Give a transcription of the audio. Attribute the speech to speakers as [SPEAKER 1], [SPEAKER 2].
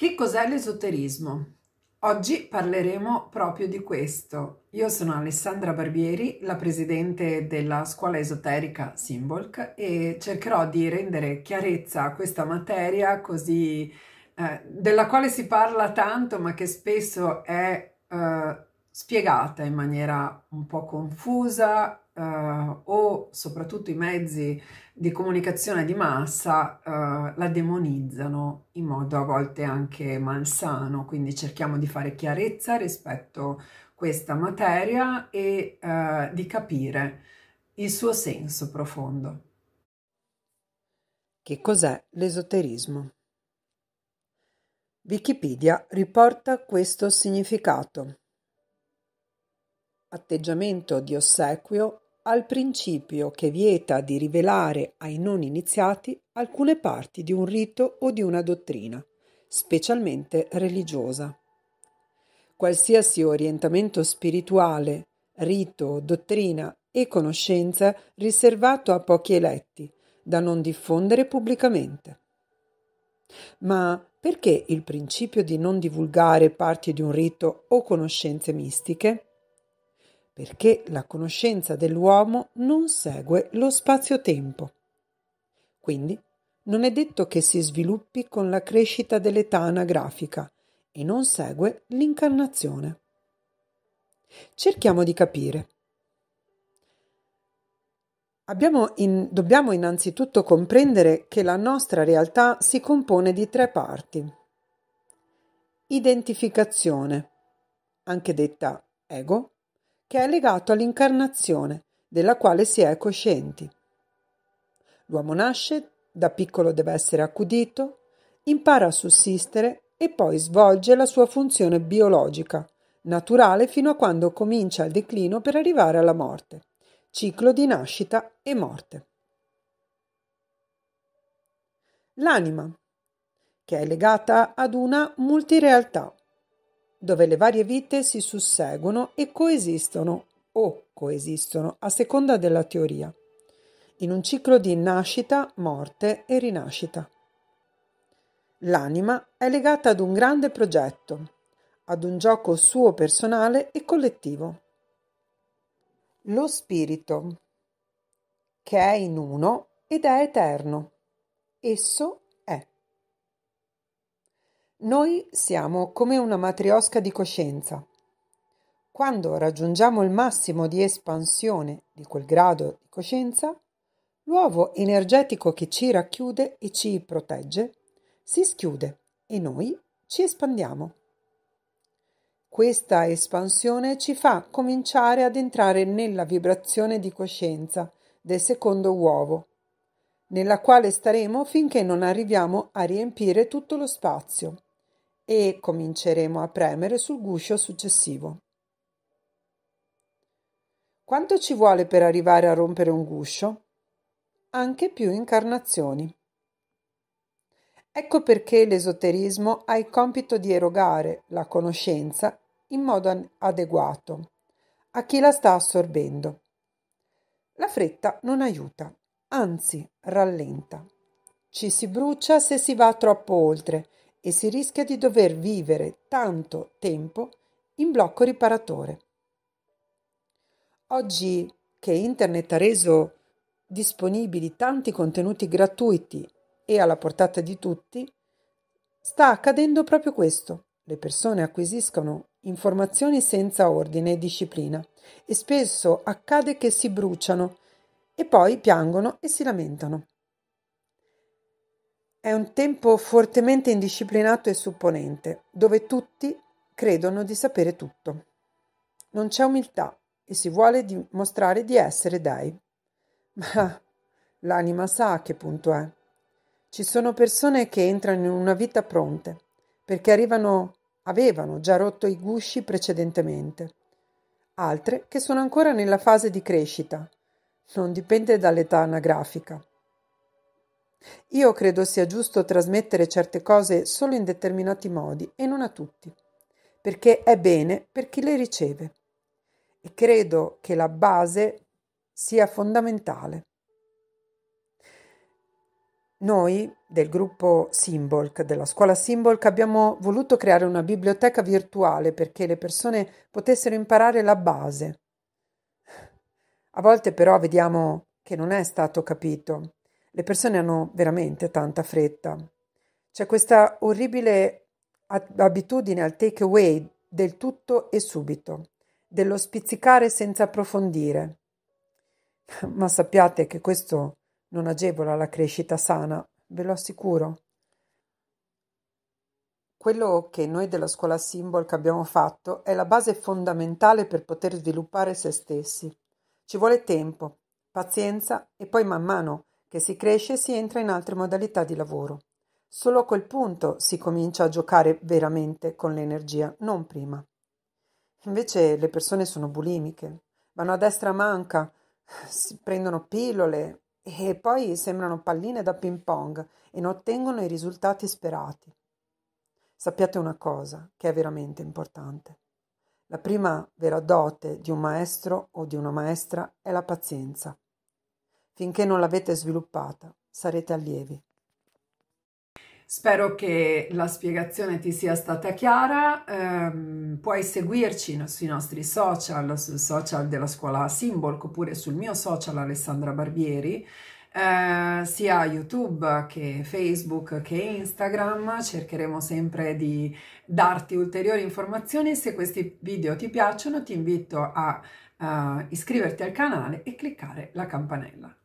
[SPEAKER 1] Che cos'è l'esoterismo? Oggi parleremo proprio di questo. Io sono Alessandra Barbieri, la presidente della scuola esoterica Symbolc e cercherò di rendere chiarezza a questa materia così eh, della quale si parla tanto ma che spesso è eh, spiegata in maniera un po' confusa eh, o soprattutto i mezzi di comunicazione di massa eh, la demonizzano in modo a volte anche malsano, quindi cerchiamo di fare chiarezza rispetto a questa materia e eh, di capire il suo senso profondo. Che cos'è l'esoterismo? Wikipedia riporta questo significato atteggiamento di ossequio al principio che vieta di rivelare ai non iniziati alcune parti di un rito o di una dottrina, specialmente religiosa. Qualsiasi orientamento spirituale, rito, dottrina e conoscenza riservato a pochi eletti, da non diffondere pubblicamente. Ma perché il principio di non divulgare parti di un rito o conoscenze mistiche? perché la conoscenza dell'uomo non segue lo spazio-tempo. Quindi non è detto che si sviluppi con la crescita dell'età anagrafica e non segue l'incarnazione. Cerchiamo di capire. In, dobbiamo innanzitutto comprendere che la nostra realtà si compone di tre parti. Identificazione, anche detta ego, che è legato all'incarnazione della quale si è coscienti. L'uomo nasce, da piccolo deve essere accudito, impara a sussistere e poi svolge la sua funzione biologica, naturale fino a quando comincia il declino per arrivare alla morte, ciclo di nascita e morte. L'anima, che è legata ad una multirealtà, dove le varie vite si susseguono e coesistono o coesistono a seconda della teoria, in un ciclo di nascita, morte e rinascita. L'anima è legata ad un grande progetto, ad un gioco suo personale e collettivo. Lo spirito, che è in uno ed è eterno. Esso noi siamo come una matriosca di coscienza. Quando raggiungiamo il massimo di espansione di quel grado di coscienza, l'uovo energetico che ci racchiude e ci protegge si schiude e noi ci espandiamo. Questa espansione ci fa cominciare ad entrare nella vibrazione di coscienza del secondo uovo, nella quale staremo finché non arriviamo a riempire tutto lo spazio e cominceremo a premere sul guscio successivo. Quanto ci vuole per arrivare a rompere un guscio? Anche più incarnazioni. Ecco perché l'esoterismo ha il compito di erogare la conoscenza in modo adeguato a chi la sta assorbendo. La fretta non aiuta, anzi rallenta. Ci si brucia se si va troppo oltre e si rischia di dover vivere tanto tempo in blocco riparatore. Oggi che Internet ha reso disponibili tanti contenuti gratuiti e alla portata di tutti, sta accadendo proprio questo. Le persone acquisiscono informazioni senza ordine e disciplina e spesso accade che si bruciano e poi piangono e si lamentano. È un tempo fortemente indisciplinato e supponente, dove tutti credono di sapere tutto. Non c'è umiltà e si vuole dimostrare di essere dai. Ma l'anima sa a che punto è. Ci sono persone che entrano in una vita pronte, perché arrivano, avevano già rotto i gusci precedentemente. Altre che sono ancora nella fase di crescita. Non dipende dall'età anagrafica. Io credo sia giusto trasmettere certe cose solo in determinati modi e non a tutti, perché è bene per chi le riceve. E credo che la base sia fondamentale. Noi del gruppo Symbolc, della scuola Symbolc, abbiamo voluto creare una biblioteca virtuale perché le persone potessero imparare la base. A volte però vediamo che non è stato capito le persone hanno veramente tanta fretta. C'è questa orribile abitudine al take away del tutto e subito, dello spizzicare senza approfondire. Ma sappiate che questo non agevola la crescita sana, ve lo assicuro. Quello che noi della scuola Symbol abbiamo fatto è la base fondamentale per poter sviluppare se stessi. Ci vuole tempo, pazienza e poi man mano che si cresce e si entra in altre modalità di lavoro. Solo a quel punto si comincia a giocare veramente con l'energia, non prima. Invece le persone sono bulimiche, vanno a destra manca, si prendono pillole e poi sembrano palline da ping pong e non ottengono i risultati sperati. Sappiate una cosa che è veramente importante. La prima vera dote di un maestro o di una maestra è la pazienza. Finché non l'avete sviluppata, sarete allievi. Spero che la spiegazione ti sia stata chiara. Eh, puoi seguirci sui nostri social, sul social della scuola Simbolc oppure sul mio social Alessandra Barbieri. Eh, sia YouTube che Facebook che Instagram cercheremo sempre di darti ulteriori informazioni. Se questi video ti piacciono, ti invito a, a eh, iscriverti al canale e cliccare la campanella.